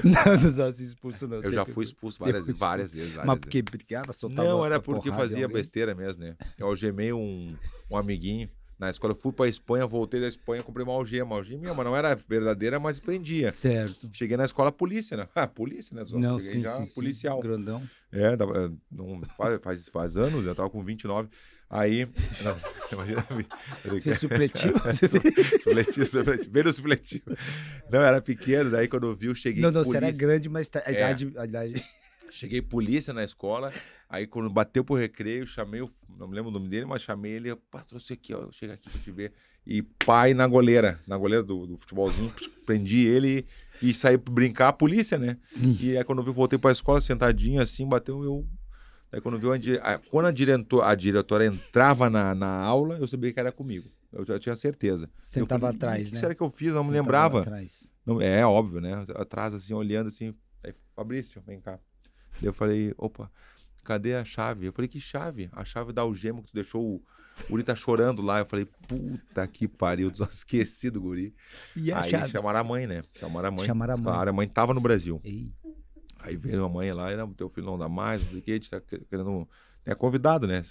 não expulso, não. Eu já fui expulso várias, várias vezes. Várias Mas porque brigava, soltava Não, era porque fazia besteira mesmo, né? Eu algemei um, um amiguinho na escola. Eu fui pra Espanha, voltei da Espanha, comprei uma algema. Uma algema, mas não era verdadeira, mas prendia. Certo. Cheguei na escola, polícia, né? Ah, polícia, né? Só não, cheguei sim, já sim, policial. Sim, grandão. É, é não, faz, faz, faz anos, eu tava com 29. Aí. Não, imagina. Fez supletivo? supletivo, supletivo. Veio supletivo. Não, era pequeno, daí quando eu vi, eu cheguei. Não, não, você era grande, mas tá, é. a idade. É. A idade... Cheguei polícia na escola, aí quando bateu pro recreio, chamei, o, não me lembro o nome dele, mas chamei ele, pá, trouxe aqui, ó, chega aqui pra te ver. E pai na goleira, na goleira do, do futebolzinho, prendi ele e, e saí pra brincar a polícia, né? Sim. E aí quando eu voltei pra escola sentadinho assim, bateu, eu Daí quando viu a, quando a diretora, a diretora entrava na, na aula, eu sabia que era comigo. Eu já tinha certeza. Sentava estava atrás, né? O que será que eu fiz? não Sentava me lembrava. Atrás. Não, é óbvio, né? Atrás, assim, olhando assim. Aí, Fabrício, vem cá. Eu falei, opa, cadê a chave? Eu falei, que chave? A chave da algema que tu deixou o, o guri tá chorando lá. Eu falei, puta que pariu, esqueci do guri. E é a Aí chave? chamaram a mãe, né? Chamaram a mãe. Chamaram a mãe. Claro, a mãe tava no Brasil. Ei. Aí veio a mãe lá, e não, teu filho não dá mais, não sei o que, a gente tá querendo... É convidado, né?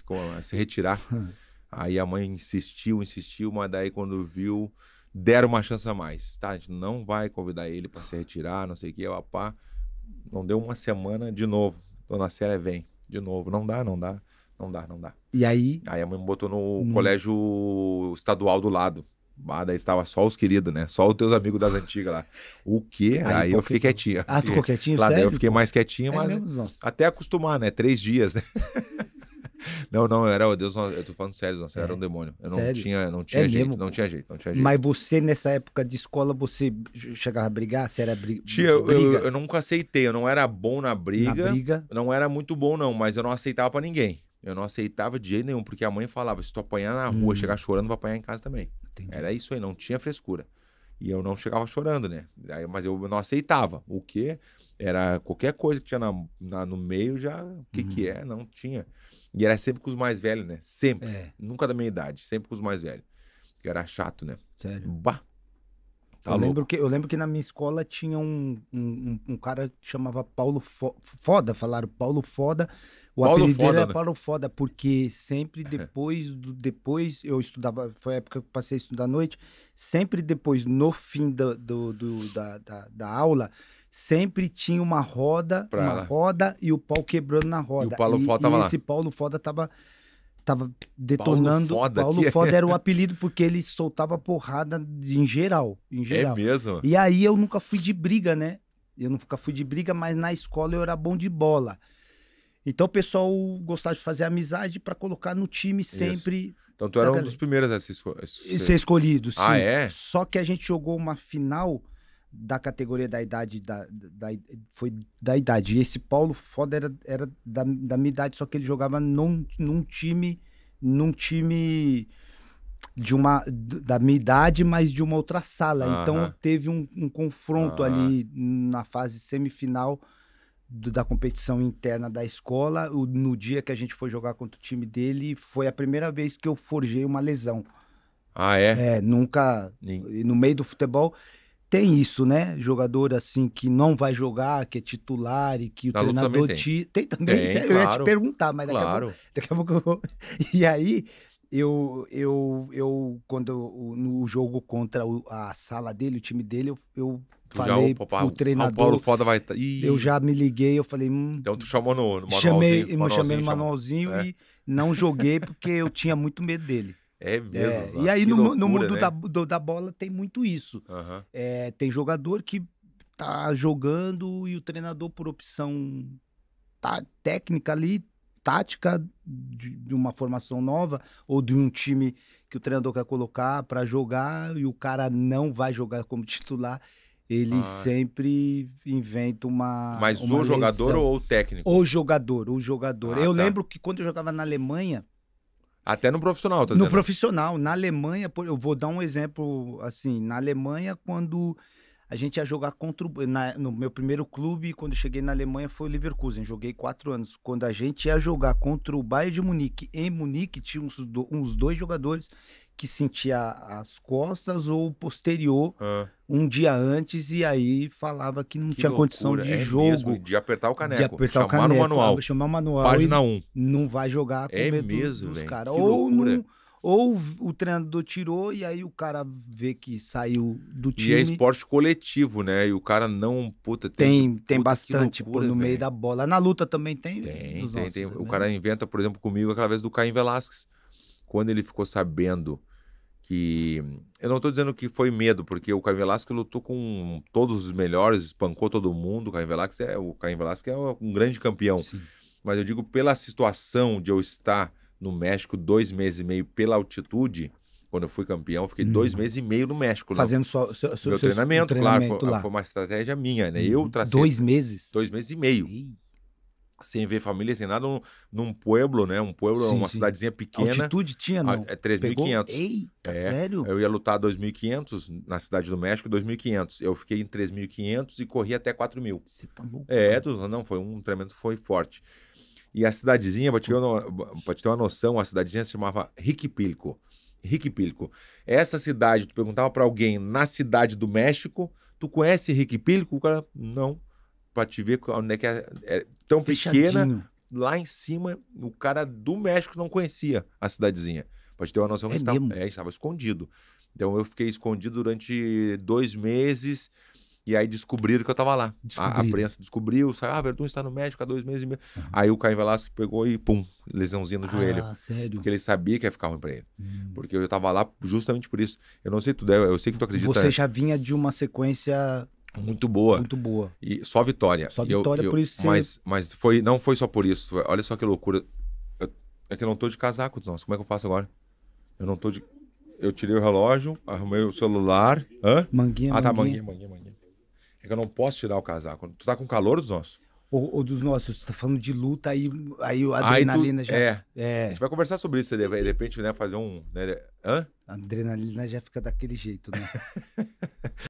se retirar. Aí a mãe insistiu, insistiu, mas daí quando viu, deram uma chance a mais. Tá, a gente não vai convidar ele para se retirar, não sei o que, papá não deu uma semana de novo. Dona Célia vem de novo. Não dá, não dá, não dá, não dá. E aí? Aí a mãe me botou no hum. colégio estadual do lado. Ah, daí estava só os queridos, né? Só os teus amigos das antigas lá. O quê? Aí, aí eu fiquei quietinho. Ah, ficou quietinho? Lá sério? daí eu fiquei mais quietinho, é mas até acostumar, né? Três dias, né? Não, não, eu era, Deus, eu tô falando sério, você era é. um demônio. Eu não sério? tinha, não é tinha, é jeito, mesmo? não tinha jeito, não tinha jeito. Mas você, nessa época de escola, você chegava a brigar? Você era bri... Tia, eu, briga? Eu, eu, nunca aceitei, eu não era bom na briga, na briga. Não era muito bom, não, mas eu não aceitava para ninguém. Eu não aceitava de jeito nenhum, porque a mãe falava: se tu apanhar na rua, hum. chegar chorando, vai apanhar em casa também. Entendi. Era isso aí, não tinha frescura. E eu não chegava chorando, né? Aí, mas eu não aceitava. O que era qualquer coisa que tinha na, na no meio já, o que, uhum. que é? Não tinha. E era sempre com os mais velhos, né? Sempre. É. Nunca da minha idade, sempre com os mais velhos. Que era chato, né? Sério. Bah, Tá eu, lembro que, eu lembro que na minha escola tinha um, um, um cara que chamava Paulo Fo Foda, falaram Paulo Foda. O Paulo apelido dele era né? Paulo Foda, porque sempre depois do. Depois eu estudava, foi a época que eu passei a estudar à noite, sempre depois, no fim do, do, do da, da, da, aula, sempre tinha uma roda, pra uma ela. roda e o pau quebrando na roda. E o Paulo e, Foda e tava esse lá. Paulo Foda tava tava detonando. Paulo Foda, Paulo Foda era o apelido porque ele soltava porrada em geral, em é geral. É mesmo? E aí eu nunca fui de briga, né? Eu nunca fui de briga, mas na escola eu era bom de bola. Então o pessoal gostava de fazer amizade para colocar no time sempre. Isso. Então tu era um dos primeiros a ser, esco... ser escolhido, ah, sim. Ah, é? Só que a gente jogou uma final da categoria da idade da, da, foi da idade. E esse Paulo foda era, era da, da minha idade, só que ele jogava num, num time num time de uma da minha idade, mas de uma outra sala. Então teve um, um confronto ali na fase semifinal do, da competição interna da escola. O, no dia que a gente foi jogar contra o time dele, foi a primeira vez que eu forjei uma lesão. Ah, é? É, nunca. nem No meio do futebol tem isso, né? Jogador assim que não vai jogar, que é titular e que o treinador te... tem. também? Tem, Sério, claro. eu ia te perguntar, mas daqui, a pouco, daqui a pouco eu vou. E aí, eu, eu, eu quando eu, no jogo contra a sala dele, o time dele, eu, eu falei já, opa, o, treinador. O Paulo Foda vai. Tá, ih. Eu já me liguei, eu falei. Hum, então tu chamou no, no manualzinho. Chamei, manualzinho, chamei no manualzinho é. e não joguei porque eu tinha muito medo dele. É mesmo. É. e aí no, loucura, no, mundo né? da, do, da bola tem muito isso. Uhum. É, tem jogador que tá jogando e o treinador, por opção tá, técnica ali, tática de, de, uma formação nova ou de um time que o treinador quer colocar para jogar e o cara não vai jogar como titular. Ele ah. sempre inventa uma. Mas uma o lesão. jogador ou o técnico? O jogador, o jogador. Ah, eu tá. lembro que quando eu jogava na Alemanha, até no profissional, tá No dizendo? profissional. Na Alemanha, eu vou dar um exemplo assim. Na Alemanha, quando a gente ia jogar contra o, na, no meu primeiro clube quando cheguei na Alemanha foi o Leverkusen joguei quatro anos quando a gente ia jogar contra o Bayern de Munique em Munique tinha uns, uns dois jogadores que sentia as costas ou posterior ah. um dia antes e aí falava que não que tinha loucura, condição de é jogo mesmo, de apertar o caneco de apertar chamar o caneco, o manual chamar o manual página 1 um. não vai jogar com é medo mesmo, dos caras ou loucura. não ou o treinador tirou e aí o cara vê que saiu do time. E é esporte coletivo, né? E o cara não, puta, tem. Tem, tem bastante loucura, no véio. meio da bola. Na luta também tem. Tem, tem, nossos, tem. Né? O cara inventa, por exemplo, comigo aquela vez do Caim Velasquez quando ele ficou sabendo que. Eu não estou dizendo que foi medo, porque o Caim Velasco lutou com todos os melhores, espancou todo mundo. O Caim Velasco é, o Caim Velasco é um grande campeão. Sim. Mas eu digo, pela situação de eu estar no México dois meses e meio pela altitude, quando eu fui campeão, fiquei hum. dois uhum. meses e meio no México. Né? Fazendo só seu, seu, meu treinamento, treinamento, claro. Foi, foi, uma estratégia minha, né? Eu uhum. tracei. Dois meses? Dois meses e meio. Ei sem ver família, sem nada, num num pueblo, né? Um pueblo, sim, uma sim. cidadezinha pequena. A altitude tinha, ah, não? É 3.500. Eita, é, sério? Eu ia lutar 2.500 na cidade do México, 2.500. Eu fiquei em 3.500 e corri até 4.000. Você tá louco? É, tu, não, foi um treinamento foi forte. E a cidadezinha, pra te ter uma, pra te ter uma noção, a cidadezinha se chamava Riquipilco. Riquipilco. Essa cidade, tu perguntava para alguém na cidade do México, tu conhece Riquipilco? O cara, não para te ver onde é que é, é tão Fechadinho. pequena. Lá em cima, o cara do México não conhecia a cidadezinha. Pode ter uma noção que é estava, é, escondido. Então eu fiquei escondido durante dois meses. E aí descobriram que eu tava lá. A, a, prensa descobriu, saiu, ah, Verdun está no México há dois meses e meio. Uhum. Aí o Caio Velasco pegou e pum, lesãozinha no ah, joelho. Ah, sério? Porque ele sabia que ia ficar ruim pra ele. Hum. Porque eu tava lá justamente por isso. Eu não sei tudo, eu, eu sei que tu acredita. Você né? já vinha de uma sequência muito boa. Muito boa. E só vitória. Só vitória, eu, eu, por isso. Mas, você... mas foi, não foi só por isso. Olha só que loucura. Eu, é que eu não tô de casaco, nossa. Como é que eu faço agora? Eu não tô de. Eu tirei o relógio, arrumei o celular. Hã? Manguinha, Ah, tá, manguinha, manguinha, manguinha. É que eu não posso tirar o casaco. Tu tá com calor dos nossos? Ou, ou dos nossos, você tá falando de luta, aí, aí a adrenalina aí tu, já. É. é. A gente vai conversar sobre isso, de repente, né? Fazer um. Né, hã? A adrenalina já fica daquele jeito, né?